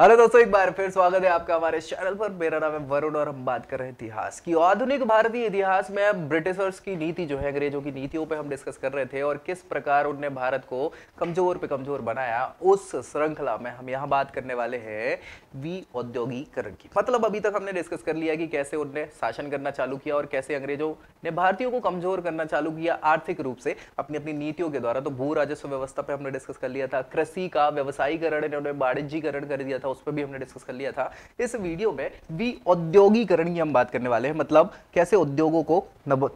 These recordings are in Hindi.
हेलो दोस्तों एक बार फिर स्वागत है आपका हमारे चैनल पर मेरा नाम है वरुण और हम बात कर रहे हैं इतिहास की आधुनिक भारतीय इतिहास में ब्रिटिशर्स की नीति जो है अंग्रेजों की नीतियों पे हम डिस्कस कर रहे थे और किस प्रकार उनने भारत को कमजोर पे कमजोर बनाया उस श्रृंखला में हम यहाँ बात करने वाले हैं वी औद्योगिकरण की मतलब अभी तक हमने डिस्कस कर लिया कि कैसे उनने शासन करना चालू किया और कैसे अंग्रेजों ने भारतीयों को कमजोर करना चालू किया आर्थिक रूप से अपनी अपनी नीतियों के द्वारा तो भू राजस्व व्यवस्था पे हमने डिस्कस कर लिया था कृषि का व्यवसायीकरण इन्होंने वाणिज्यीकरण कर दिया था था उस पर भी हमने डिस्कस कर लिया था इस वीडियो में भी औद्योगिकरण की हम बात करने वाले हैं मतलब कैसे उद्योगों को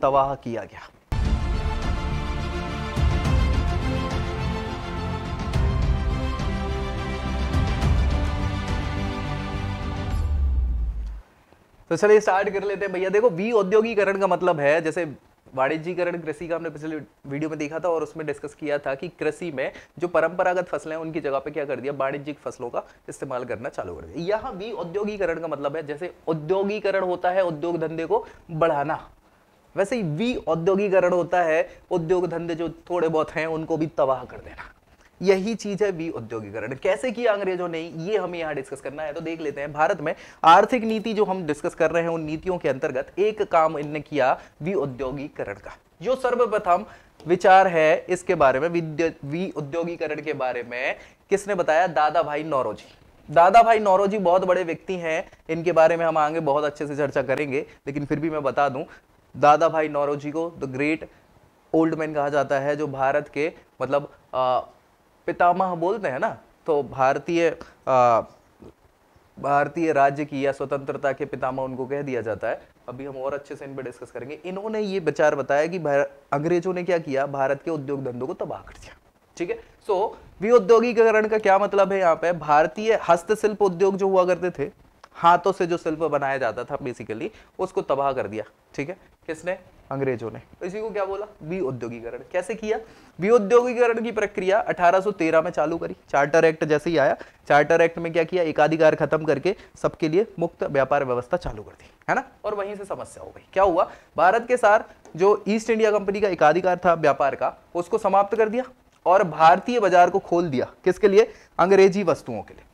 तबाह किया गया तो चलिए स्टार्ट कर लेते हैं भैया देखो वी औद्योगिकरण का मतलब है जैसे वाणिज्यकरण कृषि का हमने पिछले वीडियो में देखा था और उसमें डिस्कस किया था कि कृषि में जो परंपरागत फसलें हैं उनकी जगह पे क्या कर दिया वाणिज्यिक फसलों का इस्तेमाल करना चालू कर दिया यहाँ भी औद्योगिकरण का मतलब है जैसे औद्योगिकरण होता है उद्योग धंधे को बढ़ाना वैसे ही वी औद्योगिकरण होता है उद्योग धंधे जो थोड़े बहुत हैं उनको भी तबाह कर देना यही चीज है बी उद्योगीकरण कैसे किया अंग्रेजों ने ये हमें यहां डिस्कस करना है तो देख लेते हैं भारत में आर्थिक नीति जो हम डिस्कस कर रहे हैं उन नीतियों के अंतर्गत एक काम इनने किया वी औद्योगिकरण का जो सर्वप्रथम विचार है इसके बारे में वी औद्योगिकरण के बारे में किसने बताया दादा भाई नौरोजी दादा भाई नौरोजी बहुत बड़े व्यक्ति हैं इनके बारे में हम आगे बहुत अच्छे से चर्चा करेंगे लेकिन फिर भी मैं बता दूं दादा भाई नौरोजी को द ग्रेट ओल्ड मैन कहा जाता है जो भारत के मतलब आ, पितामह बोलते हैं ना तो भारतीय भारतीय राज्य की या स्वतंत्रता के पितामह उनको कह दिया जाता है अभी हम और अच्छे से इन पर डिस्कस करेंगे इन्होंने ये विचार बताया कि अंग्रेजों ने क्या किया भारत के उद्योग धंधों को तबाह कर दिया ठीक है सो विद्योगिकरण का क्या मतलब है यहाँ पे भारतीय हस्तशिल्प उद्योग जो हुआ करते थे हाथों से जो शिल्प बनाया जाता था बेसिकली उसको तबाह कर दिया ठीक है किसने अंग्रेजों ने तो इसी को क्या बोला औद्योगिकरण कैसे किया औद्योगिकरण की प्रक्रिया 1813 में चालू करी चार्टर एक्ट जैसे ही आया चार्टर एक्ट में क्या किया एकाधिकार खत्म करके सबके लिए मुक्त व्यापार व्यवस्था चालू कर दी है ना और वहीं से समस्या हो गई क्या हुआ भारत के साथ जो ईस्ट इंडिया कंपनी का एकाधिकार था व्यापार का उसको समाप्त कर दिया और भारतीय बाजार को खोल दिया किसके लिए अंग्रेजी वस्तुओं के लिए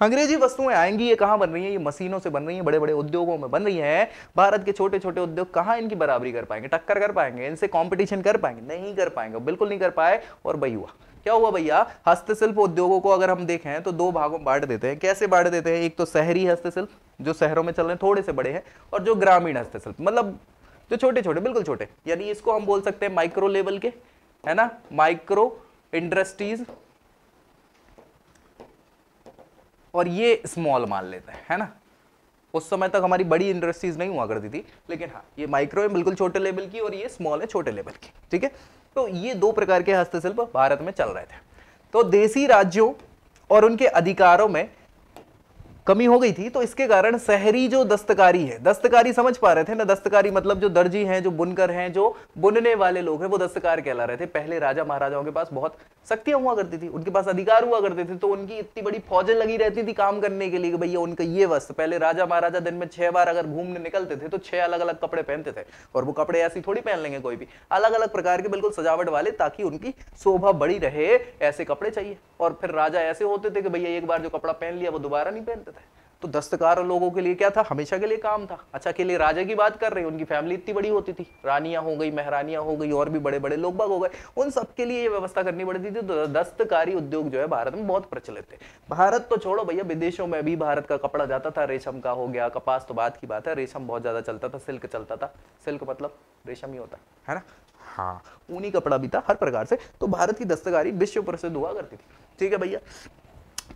अंग्रेजी वस्तुएं आएंगी ये कहां बन रही है ये मशीनों से बन रही है बड़े बड़े उद्योगों में बन रही है भारत के छोटे छोटे उद्योग कहां इनकी बराबरी कर पाएंगे टक्कर कर पाएंगे इनसे कॉम्पिटिशन कर पाएंगे नहीं कर पाएंगे बिल्कुल नहीं कर पाए और भाई हुआ क्या हुआ भैया हस्तशिल्प उद्योगों को अगर हम देखें तो दो भागों में बांट देते हैं कैसे बांट देते हैं एक तो शहरी हस्तशिल्प जो शहरों में चल रहे हैं थोड़े से बड़े हैं और जो ग्रामीण हस्तशिल्प मतलब जो छोटे छोटे बिल्कुल छोटे यानी इसको हम बोल सकते हैं माइक्रो लेवल के है ना माइक्रो इंडस्ट्रीज और ये स्मॉल मान लेते हैं है ना उस समय तक हमारी बड़ी इंडस्ट्रीज नहीं हुआ करती थी लेकिन हाँ ये माइक्रो है बिल्कुल छोटे लेवल की और ये स्मॉल है छोटे लेवल की ठीक है तो ये दो प्रकार के हस्तशिल्प भारत में चल रहे थे तो देसी राज्यों और उनके अधिकारों में कमी हो गई थी तो इसके कारण शहरी जो दस्तकारी है दस्तकारी समझ पा रहे थे ना दस्तकारी मतलब जो दर्जी हैं जो बुनकर हैं जो बुनने वाले लोग हैं वो दस्तकार कहला रहे थे पहले राजा महाराजाओं के पास बहुत शक्तियां हुआ करती थी उनके पास अधिकार हुआ करते थे तो उनकी इतनी बड़ी फौजें लगी रहती थी काम करने के लिए भैया उनका ये वस्त्र पहले राजा महाराजा दिन में छह बार अगर घूमने निकलते थे तो छह अलग अलग कपड़े पहनते थे और वो कपड़े ऐसी थोड़ी पहन लेंगे कोई भी अलग अलग प्रकार के बिल्कुल सजावट वाले ताकि उनकी शोभा बड़ी रहे ऐसे कपड़े चाहिए और फिर राजा ऐसे होते थे कि भैया एक बार जो कपड़ा पहन लिया वो दोबारा नहीं पहनते तो दस्तकार लोगों के लिए क्या था हमेशा के लिए काम था अच्छा के लिए राजा की बात कर रहे हैं उनकी फैमिली इतनी बड़ी होती थी रानियां हो गई महरानियां हो गई और भी बड़े बड़े लोग बाग हो गए उन सबके लिए ये व्यवस्था करनी पड़ती थी तो दस्तकारी उद्योग जो है भारत में बहुत प्रचलित थे भारत तो छोड़ो भैया विदेशों में भी भारत का कपड़ा जाता था रेशम का हो गया कपास तो बात की बात है रेशम बहुत ज़्यादा चलता था सिल्क चलता था सिल्क मतलब रेशम ही होता है ना हाँ ऊनी कपड़ा भी था हर प्रकार से तो भारत की दस्तकारी विश्व प्रसिद्ध हुआ करती थी ठीक है भैया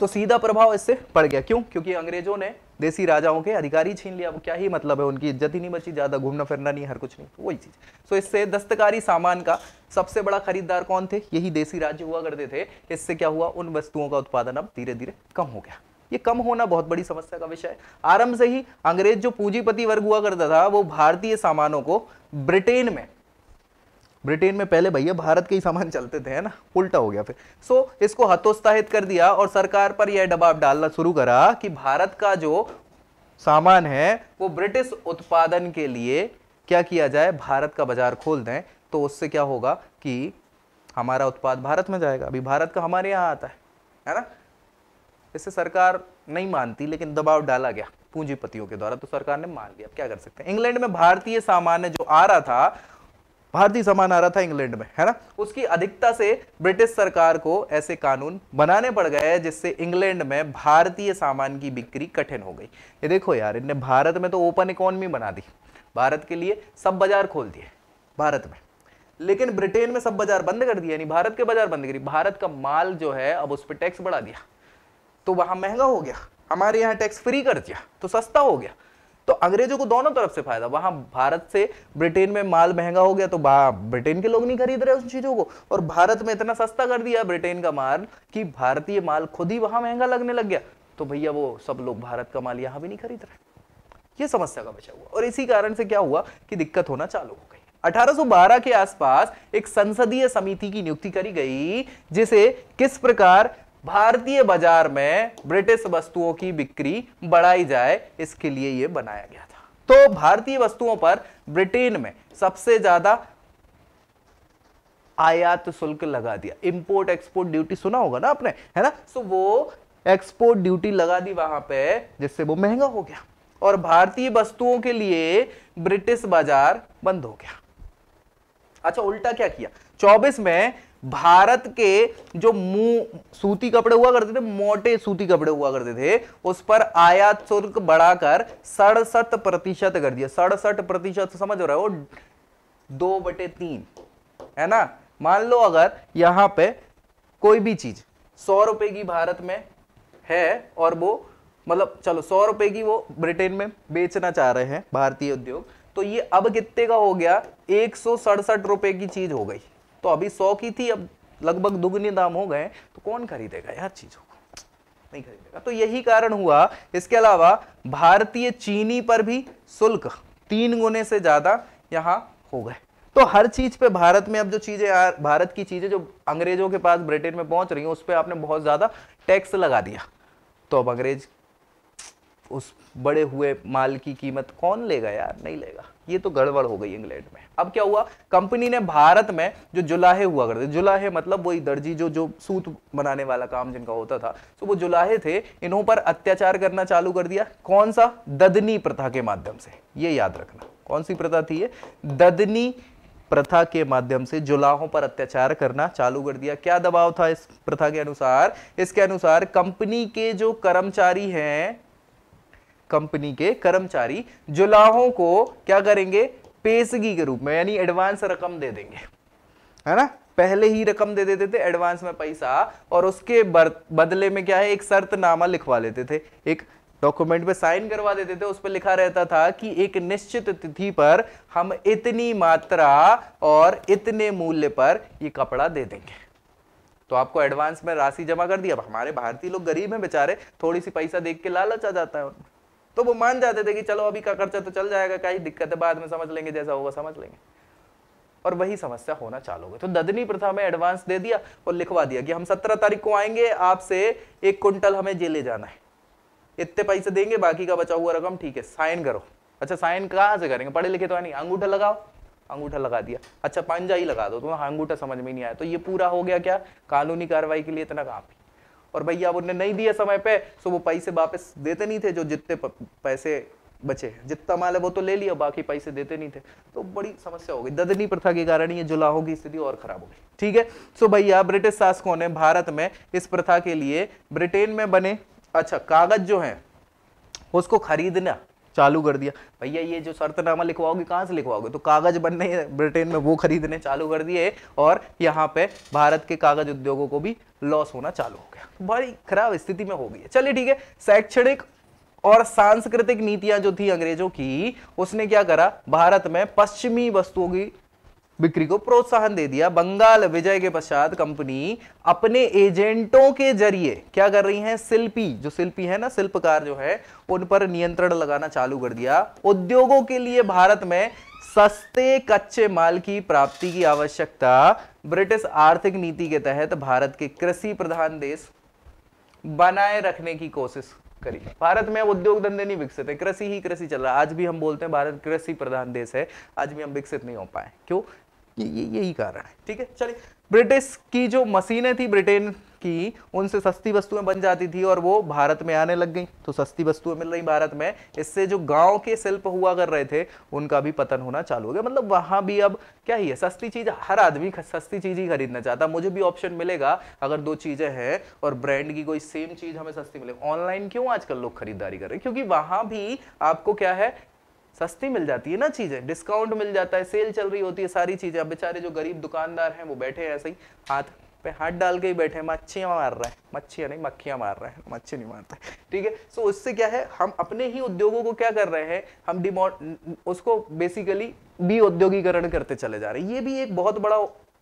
तो सीधा प्रभाव इससे पड़ गया क्यों क्योंकि अंग्रेजों ने देसी राजाओं के अधिकारी छीन लिया वो क्या ही मतलब है उनकी इज्जत ही नहीं बची ज़्यादा घूमना फिरना नहीं हर कुछ नहीं तो वही चीज़ सो इससे दस्तकारी सामान का सबसे बड़ा खरीददार कौन थे यही देसी राज्य हुआ करते थे इससे क्या हुआ उन वस्तुओं का उत्पादन अब धीरे धीरे कम हो गया ये कम होना बहुत बड़ी समस्या का विषय है आरंभ से ही अंग्रेज जो पूंजीपति वर्ग हुआ करता था वो भारतीय सामानों को ब्रिटेन में ब्रिटेन में पहले भैया भारत के ही सामान चलते थे है ना उल्टा हो गया फिर सो so, इसको हतोत्साहित कर दिया और सरकार पर यह दबाव डालना शुरू करा कि भारत का जो सामान है वो ब्रिटिश उत्पादन के लिए क्या किया जाए भारत का बाजार खोल दें तो उससे क्या होगा कि हमारा उत्पाद भारत में जाएगा अभी भारत का हमारे यहाँ आता है है ना इससे सरकार नहीं मानती लेकिन दबाव डाला गया पूंजीपतियों के द्वारा तो सरकार ने मान लिया क्या कर सकते हैं इंग्लैंड में भारतीय सामान जो आ रहा था भारतीय सामान आ रहा था इंग्लैंड में है ना उसकी अधिकता से ब्रिटिश सरकार को ऐसे कानून बनाने पड़ गए जिससे इंग्लैंड में भारतीय सामान की बिक्री कठिन हो गई ये देखो यार इनने भारत में तो ओपन इकोनमी बना दी भारत के लिए सब बाजार खोल दिए भारत में लेकिन ब्रिटेन में सब बाजार बंद कर दिया यानी भारत के बाजार बंद करी भारत का माल जो है अब उस पर टैक्स बढ़ा दिया तो वहां महंगा हो गया हमारे यहाँ टैक्स फ्री कर दिया तो सस्ता हो गया तो अंग्रेजों को दोनों तरफ से फायदा वहां भारत से ब्रिटेन में माल महंगा हो गया तो ब्रिटेन के लोग नहीं खरीद रहे उन चीजों को और भारत में इतना सस्ता कर दिया ब्रिटेन का माल कि भारतीय माल खुद ही वहां महंगा लगने लग गया तो भैया वो सब लोग भारत का माल यहां भी नहीं खरीद रहे ये समस्या का बचा हुआ और इसी कारण से क्या हुआ कि दिक्कत होना चालू हो गई 1812 के आसपास एक संसदीय समिति की नियुक्ति करी गई जिसे किस प्रकार भारतीय बाजार में ब्रिटिश वस्तुओं की बिक्री बढ़ाई जाए इसके लिए यह बनाया गया था तो भारतीय वस्तुओं पर ब्रिटेन में सबसे ज्यादा आयात शुल्क लगा दिया इंपोर्ट एक्सपोर्ट ड्यूटी सुना होगा ना आपने है ना सो वो एक्सपोर्ट ड्यूटी लगा दी वहां पे जिससे वो महंगा हो गया और भारतीय वस्तुओं के लिए ब्रिटिश बाजार बंद हो गया अच्छा उल्टा क्या किया 24 में भारत के जो मुंह सूती कपड़े हुआ करते थे मोटे सूती कपड़े हुआ करते थे उस पर आयात शुल्क बढ़ाकर सड़सठ प्रतिशत कर दिया सड़सठ प्रतिशत समझ रहे हो दो बटे तीन है ना मान लो अगर यहां पे कोई भी चीज सौ रुपए की भारत में है और वो मतलब चलो सौ रुपए की वो ब्रिटेन में बेचना चाह रहे हैं भारतीय उद्योग तो ये अब कितने का हो गया एक सौ सड़सठ रुपए की चीज हो गई तो अभी सौ की थी अब लगभग दुगने दाम हो गए तो कौन खरीदेगा यार चीजों को नहीं खरीदेगा तो यही कारण हुआ इसके अलावा भारतीय चीनी पर भी शुल्क तीन गुने से ज्यादा यहां हो गए तो हर चीज पे भारत में अब जो चीजें भारत की चीजें जो अंग्रेजों के पास ब्रिटेन में पहुंच रही है उस पर आपने बहुत ज्यादा टैक्स लगा दिया तो अब अंग्रेज उस बड़े हुए माल की कीमत कौन लेगा यार नहीं लेगा ये तो गड़बड़ हो गई इंग्लैंड में अब क्या हुआ कंपनी ने भारत में जो जुलाहे हुआ करते जुलाहे मतलब वही दर्जी जो जो सूत बनाने वाला काम जिनका होता था तो वो जुलाहे थे इन्हों पर अत्याचार करना चालू कर दिया कौन सा ददनी प्रथा के माध्यम से ये याद रखना कौन सी प्रथा थी ये ददनी प्रथा के माध्यम से जुलाहों पर अत्याचार करना चालू कर दिया क्या दबाव था इस प्रथा के अनुसार इसके अनुसार कंपनी के जो कर्मचारी हैं कंपनी के कर्मचारी जुलाहों को क्या करेंगे पेशगी के रूप में यानी एडवांस रकम दे देंगे है ना पहले ही रकम दे देते थे एडवांस में पैसा और उसके बदले में क्या है एक शर्तनामा लिखवा लेते थे एक डॉक्यूमेंट पे साइन करवा देते थे उस पर लिखा रहता था कि एक निश्चित तिथि पर हम इतनी मात्रा और इतने मूल्य पर ये कपड़ा दे देंगे तो आपको एडवांस में राशि जमा कर दी अब हमारे भारतीय लोग गरीब हैं बेचारे थोड़ी सी पैसा देख के लालच आ जाता है उनमें तो वो मान जाते थे कि चलो अभी का खर्चा तो चल जाएगा क्या ही दिक्कत है बाद में समझ लेंगे जैसा होगा समझ लेंगे और वही समस्या होना चालू हो तो ददनी प्रथा में एडवांस दे दिया और लिखवा दिया कि हम सत्रह तारीख को आएंगे आपसे एक कुंटल हमें जेले जाना है इतने पैसे देंगे बाकी का बचा हुआ रकम ठीक है साइन करो अच्छा साइन कहाँ से करेंगे पढ़े लिखे तो है नहीं अंगूठा लगाओ अंगूठा लगा दिया अच्छा पंजा ही लगा दो तुम्हें अंगूठा समझ में नहीं आया तो ये पूरा हो गया क्या कानूनी कार्रवाई के लिए इतना काफी और भैया अब नहीं दिया समय पे सो वो पैसे वापस देते नहीं थे जो जितने पैसे बचे जितना माल है वो तो ले लिया बाकी पैसे देते नहीं थे तो बड़ी समस्या हो गई ददनी प्रथा के कारण ये जुलाहों की स्थिति और खराब हो गई ठीक है सो भैया ब्रिटिश शासकों ने भारत में इस प्रथा के लिए ब्रिटेन में बने अच्छा कागज जो है उसको खरीदना चालू कर दिया भैया ये जो शर्तनामा लिखवाओगे कहाँ से लिखवाओगे तो कागज़ बनने ब्रिटेन में वो खरीदने चालू कर दिए और यहाँ पे भारत के कागज़ उद्योगों को भी लॉस होना चालू हो गया तो बड़ी खराब स्थिति में हो गई है चलिए ठीक है शैक्षणिक और सांस्कृतिक नीतियां जो थी अंग्रेजों की उसने क्या करा भारत में पश्चिमी वस्तुओं की बिक्री को प्रोत्साहन दे दिया बंगाल विजय के पश्चात कंपनी अपने एजेंटों के जरिए क्या कर रही है शिल्पी जो शिल्पी है ना शिल्पकार जो है उन पर नियंत्रण लगाना चालू कर दिया उद्योगों के लिए भारत में सस्ते कच्चे माल की प्राप्ति की आवश्यकता ब्रिटिश आर्थिक नीति के तहत भारत के कृषि प्रधान देश बनाए रखने की कोशिश करी भारत में उद्योग धंधे नहीं विकसित है कृषि ही कृषि चल रहा है आज भी हम बोलते हैं भारत कृषि प्रधान देश है आज भी हम विकसित नहीं हो पाए क्यों ये यही कारण है ठीक है चलिए ब्रिटिश की जो मशीनें थी ब्रिटेन की उनसे सस्ती वस्तुएं बन जाती थी और वो भारत में आने लग गई तो सस्ती वस्तुएं मिल रही भारत में इससे जो गांव के शिल्प हुआ कर रहे थे उनका भी पतन होना चालू हो गया मतलब वहां भी अब क्या ही है सस्ती चीज हर आदमी सस्ती चीज ही खरीदना चाहता मुझे भी ऑप्शन मिलेगा अगर दो चीजें हैं और ब्रांड की कोई सेम चीज हमें सस्ती मिलेगी ऑनलाइन क्यों आजकल लोग खरीदारी कर रहे हैं क्योंकि वहां भी आपको क्या है सस्ती मिल जाती है ना चीज़ें डिस्काउंट मिल जाता है सेल चल रही होती है सारी चीज़ें अब बेचारे जो गरीब दुकानदार हैं वो बैठे हैं ऐसे ही हाथ पे हाथ डाल के ही बैठे हैं मच्छियां मार रहे हैं मच्छियां नहीं मक्खियां मार रहे हैं मच्छी नहीं मारते ठीक है सो उससे क्या है हम अपने ही उद्योगों को क्या कर रहे हैं हम डिमो उसको बेसिकली बी औद्योगिकरण करते चले जा रहे हैं ये भी एक बहुत बड़ा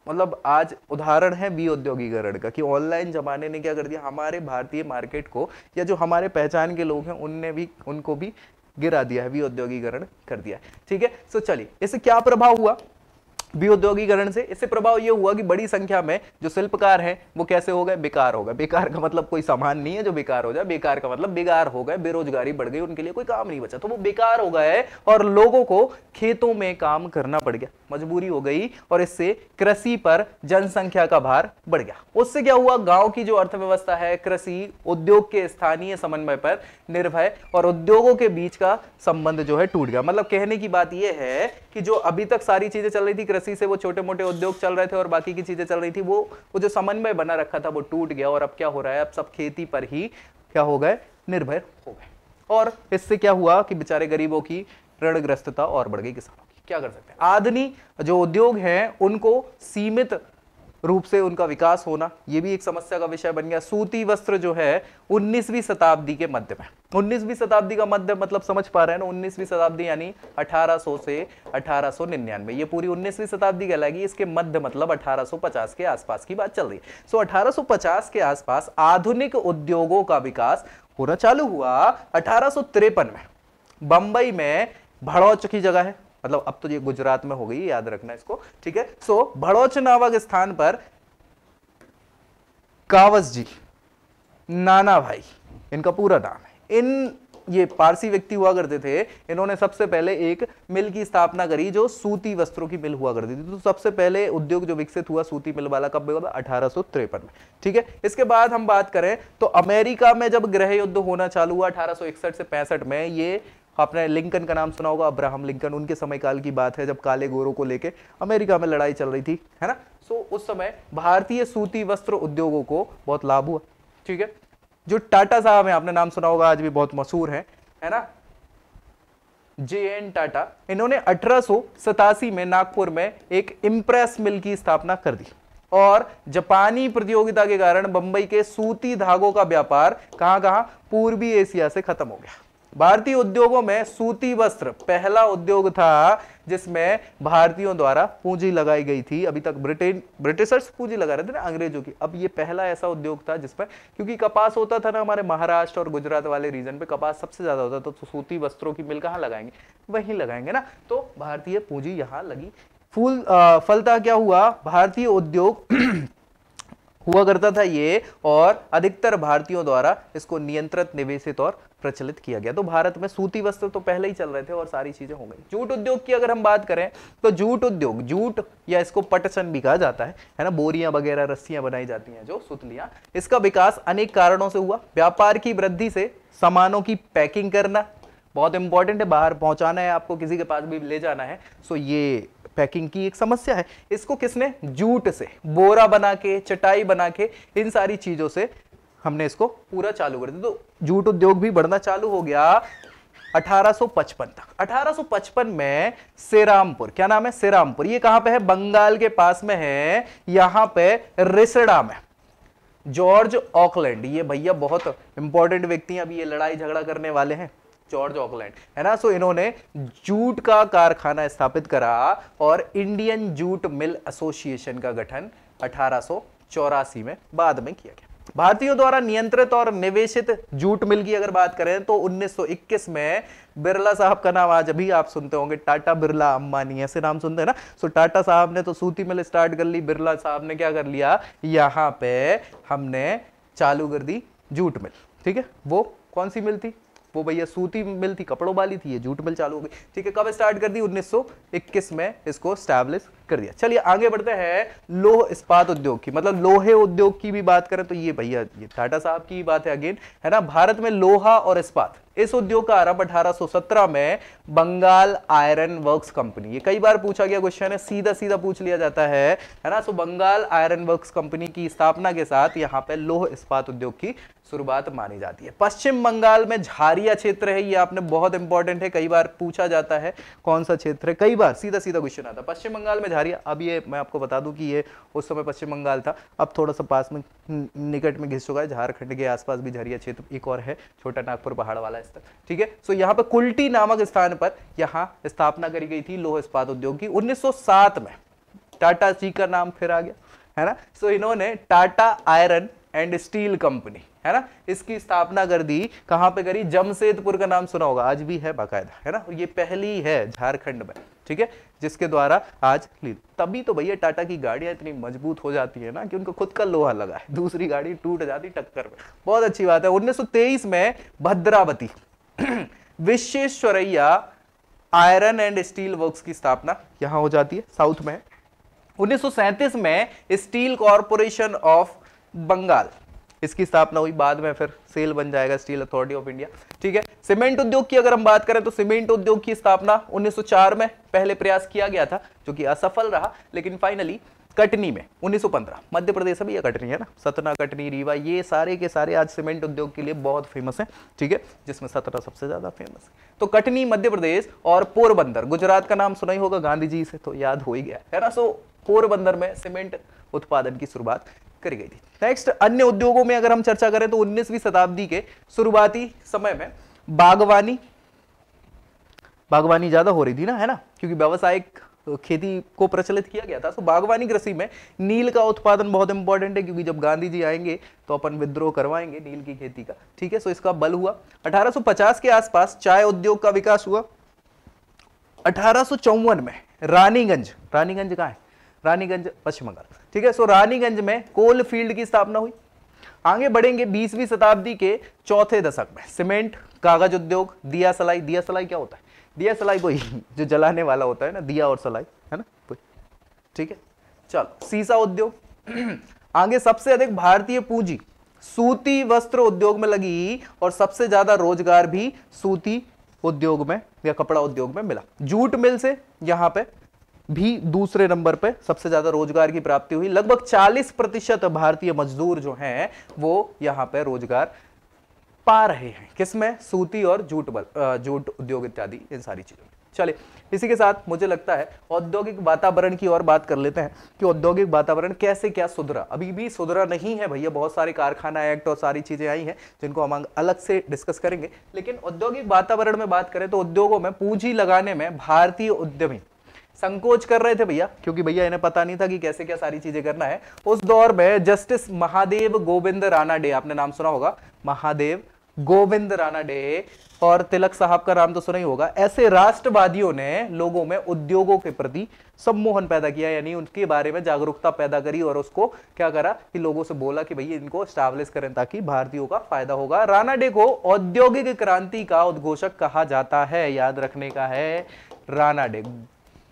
मतलब आज उदाहरण है बी औद्योगिकरण का कि ऑनलाइन जमाने ने क्या कर दिया हमारे भारतीय मार्केट को या जो हमारे पहचान के लोग हैं उनने भी उनको भी गिरा दिया है विऔद्योगीकरण कर दिया ठीक है सो चलिए इससे क्या प्रभाव हुआ व्योद्योगीकरण से इससे प्रभाव ये हुआ कि बड़ी संख्या में जो शिल्पकार हैं वो कैसे हो गए बेकार हो गए बेकार का मतलब कोई सामान नहीं है जो बेकार हो जाए बेकार का मतलब बेकार हो गए बेरोजगारी बढ़ गई उनके लिए कोई काम नहीं बचा तो वो बेकार हो गए और लोगों को खेतों में काम करना पड़ गया मजबूरी हो गई और इससे कृषि पर जनसंख्या का भार बढ़ गया उससे क्या हुआ गाँव की जो अर्थव्यवस्था है कृषि उद्योग के स्थानीय समन्वय पर निर्भय और उद्योगों के बीच का संबंध जो है टूट गया मतलब कहने की बात यह है कि जो अभी तक सारी चीजें चल रही थी इसी से वो छोटे मोटे उद्योग चल रहे थे और बाकी की चीज़ें चल रही थी वो वो जो समन्वय बना रखा था वो टूट गया और अब क्या हो रहा है अब सब खेती पर ही क्या हो गए निर्भर हो गए और इससे क्या हुआ कि बेचारे गरीबों की ऋणग्रस्तता और बढ़ गई किसानों की क्या कर सकते हैं आदनी जो उद्योग है उनको सीमित रूप से उनका विकास होना यह भी एक समस्या का विषय बन गया सूती वस्त्र जो है 19वीं शताब्दी के मध्य में 19वीं शताब्दी का मध्य मतलब समझ पा रहे हैं ना 19वीं शताब्दी यानी 1800 से 1899 ये पूरी 19वीं शताब्दी कहलाएगी इसके मध्य मतलब 1850 के आसपास की बात चल रही है सो 1850 के आसपास आधुनिक उद्योगों का विकास होना चालू हुआ अठारह में बंबई में भड़ौच की जगह है मतलब अब तो ये गुजरात में हो गई याद रखना इसको ठीक है सो भड़ोच नामक स्थान पर कावस जी नाना भाई इनका पूरा नाम है इन ये पारसी व्यक्ति हुआ करते थे इन्होंने सबसे पहले एक मिल की स्थापना करी जो सूती वस्त्रों की मिल हुआ करती थी तो सबसे पहले उद्योग जो विकसित हुआ सूती मिल वाला कब हुआ था त्रेपन में ठीक है इसके बाद हम बात करें तो अमेरिका में जब गृह युद्ध होना चालू हुआ अठारह से पैंसठ में ये आपने लिंकन का नाम सुना होगा अब्राहम लिंकन उनके समयकाल की बात है जब काले गोरों को लेके अमेरिका में लड़ाई चल रही थी है ना सो उस समय भारतीय सूती वस्त्र उद्योगों को बहुत लाभ हुआ ठीक है जो टाटा साहब है आपने नाम सुना होगा आज भी बहुत मशहूर है है ना जे एन टाटा इन्होंने अठारह में नागपुर में एक इम्प्रेस मिल की स्थापना कर दी और जापानी प्रतियोगिता के कारण बंबई के सूती धागों का व्यापार कहां कहां पूर्वी एशिया से खत्म हो गया भारतीय उद्योगों में सूती वस्त्र पहला उद्योग था जिसमें भारतीयों द्वारा पूंजी लगाई गई थी अभी तक ब्रिटेन ब्रिटिशर्स पूंजी लगा रहे थे ना अंग्रेजों की अब ये पहला ऐसा उद्योग था जिसमें क्योंकि कपास होता था ना हमारे महाराष्ट्र और गुजरात वाले रीजन पे कपास सबसे ज्यादा होता था तो सूती वस्त्रों की मिल कहाँ लगाएंगे वहीं लगाएंगे ना तो भारतीय पूंजी यहाँ लगी फूल फलता क्या हुआ भारतीय उद्योग हुआ करता था ये और अधिकतर भारतीयों द्वारा इसको नियंत्रित निवेशित और प्रचलित किया गया तो भारत में सूती वस्त्र तो पहले ही चल रहे थे और सारी चीजें हो गई जूट उद्योग की अगर हम बात करें तो जूट उद्योग जूट या इसको पटसन भी कहा जाता है है ना बोरियां वगैरह रस्सियां बनाई जाती हैं जो सुतलियां इसका विकास अनेक कारणों से हुआ व्यापार की वृद्धि से सामानों की पैकिंग करना बहुत इंपॉर्टेंट है बाहर पहुंचाना है आपको किसी के पास भी ले जाना है सो ये पैकिंग की एक समस्या है इसको किसने जूट से बोरा बना के चटाई बना के इन सारी चीज़ों से हमने इसको पूरा चालू कर दिया तो जूट उद्योग भी बढ़ना चालू हो गया 1855 तक 1855 में सेरामपुर क्या नाम है सेरामपुर ये कहां पे है बंगाल के पास में है यहां पे रिसड़ा में जॉर्ज ऑकलैंड ये भैया बहुत इंपॉर्टेंट व्यक्ति हैं अभी ये लड़ाई झगड़ा करने वाले हैं जॉर्ज ऑकलैंड है ना सो इन्होंने जूट का कारखाना स्थापित करा और इंडियन जूट मिल एसोसिएशन का गठन अठारह में बाद में किया गया भारतीयों द्वारा नियंत्रित और निवेशित जूट मिल की अगर बात करें तो 1921 में बिरला साहब का नाम आज अभी आप सुनते होंगे टाटा बिरला अंबानी ऐसे नाम सुनते हैं ना सो टाटा साहब ने तो सूती मिल स्टार्ट कर ली बिरला साहब ने क्या कर लिया यहाँ पे हमने चालू कर दी जूट मिल ठीक है वो कौन सी मिल थी वो भैया सूती मिल थी कपड़ों वाली थी ये जूट मिल चालू हो गई ठीक है कब स्टार्ट कर दी 1921 में इसको स्टैब्लिश कर दिया चलिए आगे बढ़ते हैं लोह इस्पात उद्योग की मतलब लोहे उद्योग की भी बात करें तो ये भैया ये टाटा साहब की बात है अगेन है ना भारत में लोहा और इस्पात इस उद्योग का आरंभ 1817 में बंगाल आयरन वर्क्स कंपनी ये कई बार पूछा गया क्वेश्चन है सीधा सीधा पूछ लिया जाता है है ना so Bengal iron works company की स्थापना के साथ यहाँ पे लोह इस्पात उद्योग की शुरुआत मानी जाती है पश्चिम बंगाल में झारिया क्षेत्र है ये आपने बहुत इंपॉर्टेंट है कई बार पूछा जाता है कौन सा क्षेत्र है कई बार सीधा सीधा क्वेश्चन आता है पश्चिम बंगाल में जा अब ये मैं आपको बता दूं कि ये उस समय पश्चिम बंगाल था अब थोड़ा सा पास में निकट में घिस चुका है झारखंड के आसपास भी झरिया क्षेत्र एक और है छोटा नागपुर पहाड़ वाला स्थल ठीक है सो यहाँ पर कुल्टी नामक स्थान पर यहाँ स्थापना करी गई थी लोह इस्पात उद्योग की उन्नीस में टाटा सी का नाम फिर आ गया है ना सो इन्होंने Tata iron and steel company है ना इसकी स्थापना कर दी कहां पे करी जमशेदपुर का नाम सुना होगा आज भी है बाकायदा है ना ये पहली है झारखंड में ठीक है जिसके द्वारा आज ली तभी तो भैया टाटा की गाड़ियां इतनी मजबूत हो जाती है ना कि उनको खुद का लोहा लगा है दूसरी गाड़ी टूट जाती टक्कर में बहुत अच्छी बात है उन्नीस में Bhadravati Visvesvaraya iron and steel works की स्थापना यहाँ हो जाती है साउथ में 1937 में स्टील कॉरपोरेशन ऑफ बंगाल इसकी स्थापना हुई बाद में फिर सेल बन जाएगा स्टील अथॉरिटी ऑफ इंडिया ठीक है सीमेंट उद्योग की अगर हम बात करें तो सीमेंट उद्योग की स्थापना 1904 में पहले प्रयास किया गया था जो कि असफल रहा लेकिन फाइनली कटनी में 1915 मध्य प्रदेश अभी यह कटनी है ना सतना कटनी रीवा ये सारे के सारे आज सीमेंट उद्योग के लिए बहुत फेमस है ठीक है जिसमें सतना सबसे ज़्यादा फेमस है तो कटनी मध्य प्रदेश और पोरबंदर गुजरात का नाम सुना ही होगा गांधी जी से तो याद हो ही गया है ना सो पोरबंदर में सीमेंट उत्पादन की शुरुआत करी गई थी नेक्स्ट अन्य उद्योगों में अगर हम चर्चा करें तो 19वीं शताब्दी के शुरुआती समय में बागवानी बागवानी ज्यादा हो रही थी ना है ना क्योंकि व्यावसायिक खेती को प्रचलित किया गया था तो बागवानी कृषि में नील का उत्पादन बहुत इंपॉर्टेंट है क्योंकि जब गांधी जी आएंगे तो अपन विद्रोह करवाएंगे नील की खेती का ठीक है सो इसका बल हुआ 1850 के आसपास चाय उद्योग का विकास हुआ अठारह में रानीगंज रानीगंज कहाँ है रानीगंज पश्चिम बंगाल ठीक है सो रानीगंज में कोल फील्ड की स्थापना हुई आगे बढ़ेंगे बीसवीं शताब्दी के चौथे दशक में सीमेंट कागज उद्योग दिया सलाई दिया सलाई क्या होता है दिया सलाई वही जो जलाने वाला होता है ना दिया और सलाई है ना ठीक है चलो सीसा उद्योग आगे सबसे अधिक भारतीय पूंजी सूती वस्त्र उद्योग में लगी और सबसे ज्यादा रोजगार भी सूती उद्योग में या कपड़ा उद्योग में मिला जूट मिल से यहां पे भी दूसरे नंबर पर सबसे ज्यादा रोजगार की प्राप्ति हुई लगभग 40 प्रतिशत भारतीय मजदूर जो हैं वो यहाँ पर रोजगार पा रहे हैं किसमें सूती और जूट बल जूट उद्योग इत्यादि इन सारी चीजों में चलिए इसी के साथ मुझे लगता है औद्योगिक वातावरण की और बात कर लेते हैं कि औद्योगिक वातावरण कैसे क्या सुधरा अभी भी सुधरा नहीं है भैया बहुत सारे कारखाना एक्ट और सारी चीज़ें आई हैं जिनको हम अलग से डिस्कस करेंगे लेकिन औद्योगिक वातावरण में बात करें तो उद्योगों में पूंजी लगाने में भारतीय उद्यमी संकोच कर रहे थे भैया क्योंकि भैया इन्हें पता नहीं था कि कैसे क्या सारी चीजें करना है उस दौर में जस्टिस महादेव गोविंद राणा डे आपने नाम सुना होगा महादेव गोविंद राणा डे और तिलक साहब का नाम तो सुना ही होगा ऐसे राष्ट्रवादियों ने लोगों में उद्योगों के प्रति सम्मोहन पैदा किया यानी उनके बारे में जागरूकता पैदा करी और उसको क्या करा कि लोगों से बोला कि भैया इनको स्टाब्लिश करें ताकि भारतीयों का फायदा होगा राणा डे को औद्योगिक क्रांति का उद्घोषक कहा जाता है याद रखने का है राणा डे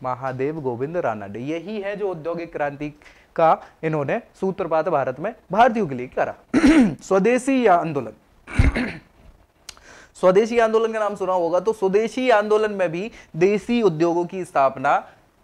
महादेव गोविंद रानड यही है जो औद्योगिक क्रांति का इन्होंने सूत्रपात भारत में भारतीयों के लिए करा स्वदेशी आंदोलन स्वदेशी आंदोलन का नाम सुना होगा तो स्वदेशी आंदोलन में भी देशी उद्योगों की स्थापना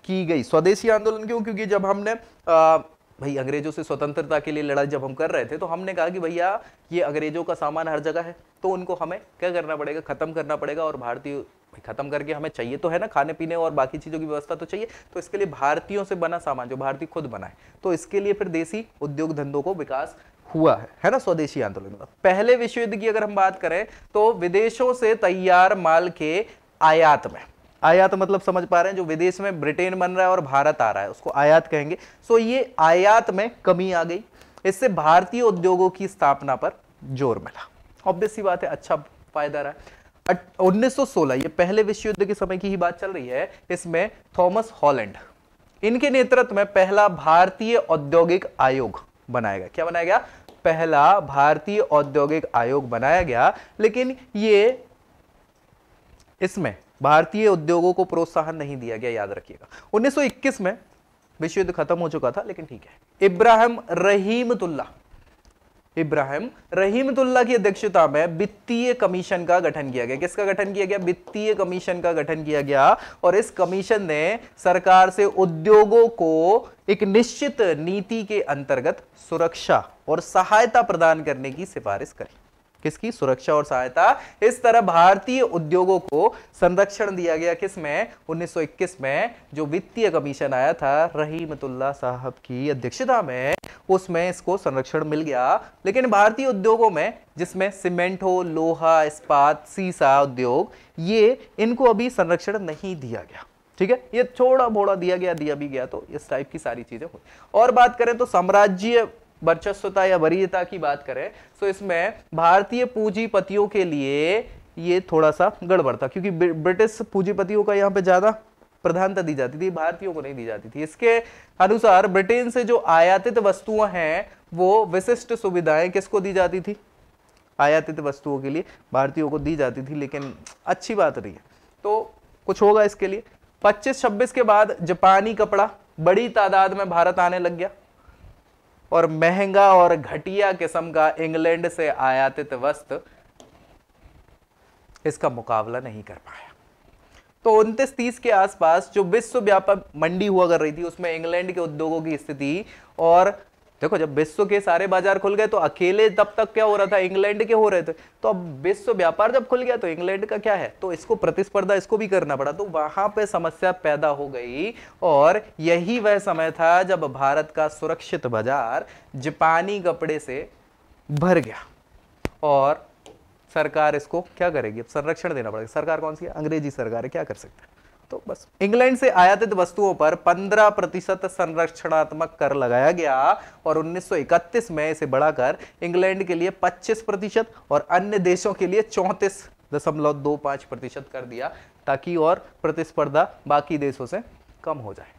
की गई स्वदेशी आंदोलन क्यों क्योंकि जब हमने आ, भाई अंग्रेजों से स्वतंत्रता के लिए लड़ाई जब हम कर रहे थे तो हमने कहा कि भैया ये अंग्रेजों का सामान हर जगह है तो उनको हमें क्या करना पड़ेगा खत्म करना पड़ेगा और भारतीय ख़त्म करके हमें चाहिए तो है ना खाने पीने और बाकी चीज़ों की व्यवस्था तो चाहिए तो इसके लिए भारतीयों से बना सामान जो भारतीय खुद बनाए तो इसके लिए फिर देसी उद्योग धंधों को विकास हुआ है है ना स्वदेशी आंदोलन का पहले विश्व युद्ध की अगर हम बात करें तो विदेशों से तैयार माल के आयात में आयात मतलब समझ पा रहे हैं जो विदेश में ब्रिटेन बन रहा है और भारत आ रहा है उसको आयात कहेंगे सो ये आयात में कमी आ गई इससे भारतीय उद्योगों की स्थापना पर जोर मिला ऑब्वियस सी बात है अच्छा फायदा रहा है 1916 ये पहले विश्व युद्ध के समय की ही बात चल रही है इसमें थॉमस हॉलैंड इनके नेतृत्व में पहला भारतीय औद्योगिक आयोग बनाया गया क्या बनाया गया पहला भारतीय औद्योगिक आयोग बनाया गया लेकिन ये इसमें भारतीय उद्योगों को प्रोत्साहन नहीं दिया गया याद रखिएगा 1921 में विश्व युद्ध खत्म हो चुका था लेकिन ठीक है इब्राहिम रहीमतुल्ला इब्राहिम रहीमतुल्ला की अध्यक्षता में वित्तीय कमीशन का गठन किया गया किसका गठन किया गया वित्तीय कमीशन का गठन किया गया और इस कमीशन ने सरकार से उद्योगों को एक निश्चित नीति के अंतर्गत सुरक्षा और सहायता प्रदान करने की सिफारिश करी किसकी सुरक्षा और सहायता इस तरह भारतीय उद्योगों को संरक्षण दिया गया किसमें 1921 में जो वित्तीय कमीशन आया था रहीमतुल्ला साहब की अध्यक्षता में उसमें इसको संरक्षण मिल गया लेकिन भारतीय उद्योगों में जिसमें सीमेंट हो लोहा इस्पात सीसा उद्योग ये इनको अभी संरक्षण नहीं दिया गया ठीक है ये थोड़ा बोड़ा दिया गया दिया भी गया तो इस टाइप की सारी चीजें हुई और बात करें तो साम्राज्य वर्चस्वता या वरीयता की बात करें तो इसमें भारतीय पूंजीपतियों के लिए ये थोड़ा सा गड़बड़ था क्योंकि ब्रिटिश पूंजीपतियों का यहाँ पे ज्यादा प्रधानता दी जाती थी भारतीयों को नहीं दी जाती थी इसके अनुसार ब्रिटेन से जो आयातित वस्तुएं हैं वो विशिष्ट सुविधाएं किसको दी जाती थी आयातित वस्तुओं के लिए भारतीयों को दी जाती थी लेकिन अच्छी बात रही है तो कुछ होगा इसके लिए 25-26 के बाद जापानी कपड़ा बड़ी तादाद में भारत आने लग गया और महंगा और घटिया किस्म का इंग्लैंड से आयातित वस्त्र इसका मुकाबला नहीं कर पाया तो उनतीस तीस के आसपास जो विश्व व्यापक मंडी हुआ कर रही थी उसमें इंग्लैंड के उद्योगों की स्थिति और देखो जब विश्व के सारे बाजार खुल गए तो अकेले तब तक क्या हो रहा था इंग्लैंड के हो रहे थे तो अब विश्व व्यापार जब खुल गया तो इंग्लैंड का क्या है तो इसको प्रतिस्पर्धा इसको भी करना पड़ा तो वहां पे समस्या पैदा हो गई और यही वह समय था जब भारत का सुरक्षित बाजार जापानी कपड़े से भर गया और सरकार इसको क्या करेगी अब संरक्षण देना पड़ेगा सरकार कौन सी है अंग्रेजी सरकार है क्या कर सकते हैं तो बस इंग्लैंड से आयातित वस्तुओं पर 15 प्रतिशत संरक्षणात्मक कर लगाया गया और 1931 में इसे बढ़ाकर इंग्लैंड के लिए 25 प्रतिशत और अन्य देशों के लिए चौंतीस दशमलव दो पांच प्रतिशत कर दिया ताकि और प्रतिस्पर्धा बाकी देशों से कम हो जाए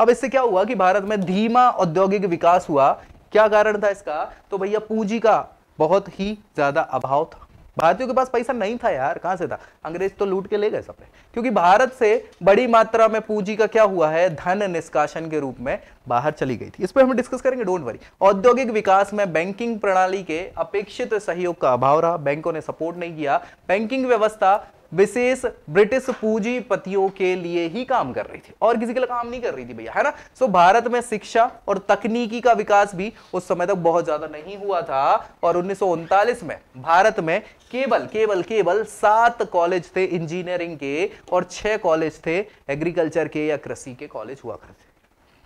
अब इससे क्या हुआ कि भारत में धीमा औद्योगिक विकास हुआ क्या कारण था इसका तो भैया पूंजी का बहुत ही ज्यादा अभाव था भारतीयों के पास पैसा नहीं था यार कहां से था अंग्रेज तो लूट के ले गए सबने क्योंकि भारत से बड़ी मात्रा में पूंजी का क्या हुआ है धन निष्कासन के रूप में बाहर चली गई थी इस पर हम डिस्कस करेंगे डोंट वरी औद्योगिक विकास में बैंकिंग प्रणाली के अपेक्षित सहयोग का अभाव रहा बैंकों ने सपोर्ट नहीं किया बैंकिंग व्यवस्था विशेष ब्रिटिश पूंजीपतियों के लिए ही काम कर रही थी और किसी के लिए काम नहीं कर रही थी भैया है ना सो भारत में शिक्षा और तकनीकी का विकास भी उस समय तक बहुत ज्यादा नहीं हुआ था और उन्नीस में भारत में केवल केवल केवल सात कॉलेज थे इंजीनियरिंग के और छह कॉलेज थे एग्रीकल्चर के या कृषि के कॉलेज हुआ करते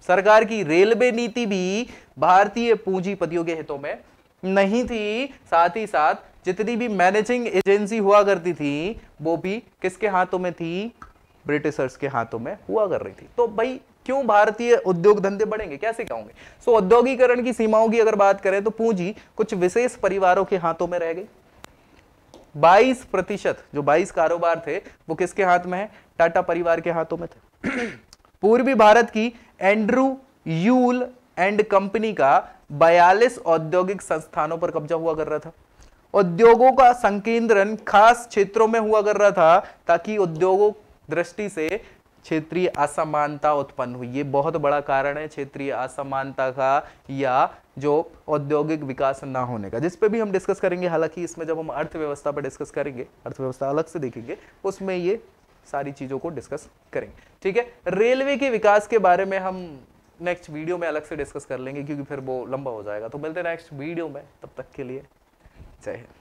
सरकार की रेलवे नीति भी भारतीय पूंजीपतियों के हितों में नहीं थी साथ ही साथ जितनी भी मैनेजिंग एजेंसी हुआ करती थी वो भी किसके हाथों में थी ब्रिटिशर्स के हाथों में हुआ कर रही थी तो भाई क्यों भारतीय उद्योग धंधे बढ़ेंगे कैसे कहूंगे सो औद्योगिकरण की सीमाओं की अगर बात करें तो पूंजी कुछ विशेष परिवारों के हाथों में रह गई 22 प्रतिशत जो 22 कारोबार थे वो किसके हाथ में है टाटा परिवार के हाथों में थे पूर्वी भारत की एंड्रू यूल एंड कंपनी का बयालीस औद्योगिक संस्थानों पर कब्जा हुआ कर रहा था उद्योगों का संकेंद्रन खास क्षेत्रों में हुआ कर रहा था ताकि उद्योगों दृष्टि से क्षेत्रीय असमानता उत्पन्न हुई ये बहुत बड़ा कारण है क्षेत्रीय असमानता का या जो औद्योगिक विकास ना होने का जिस पे भी हम डिस्कस करेंगे हालांकि इसमें जब हम अर्थव्यवस्था पर डिस्कस करेंगे अर्थव्यवस्था अलग से देखेंगे उसमें ये सारी चीज़ों को डिस्कस करेंगे ठीक है रेलवे के विकास के बारे में हम नेक्स्ट वीडियो में अलग से डिस्कस कर लेंगे क्योंकि फिर वो लंबा हो जाएगा तो मिलते हैं नेक्स्ट वीडियो में तब तक के लिए जय हिंद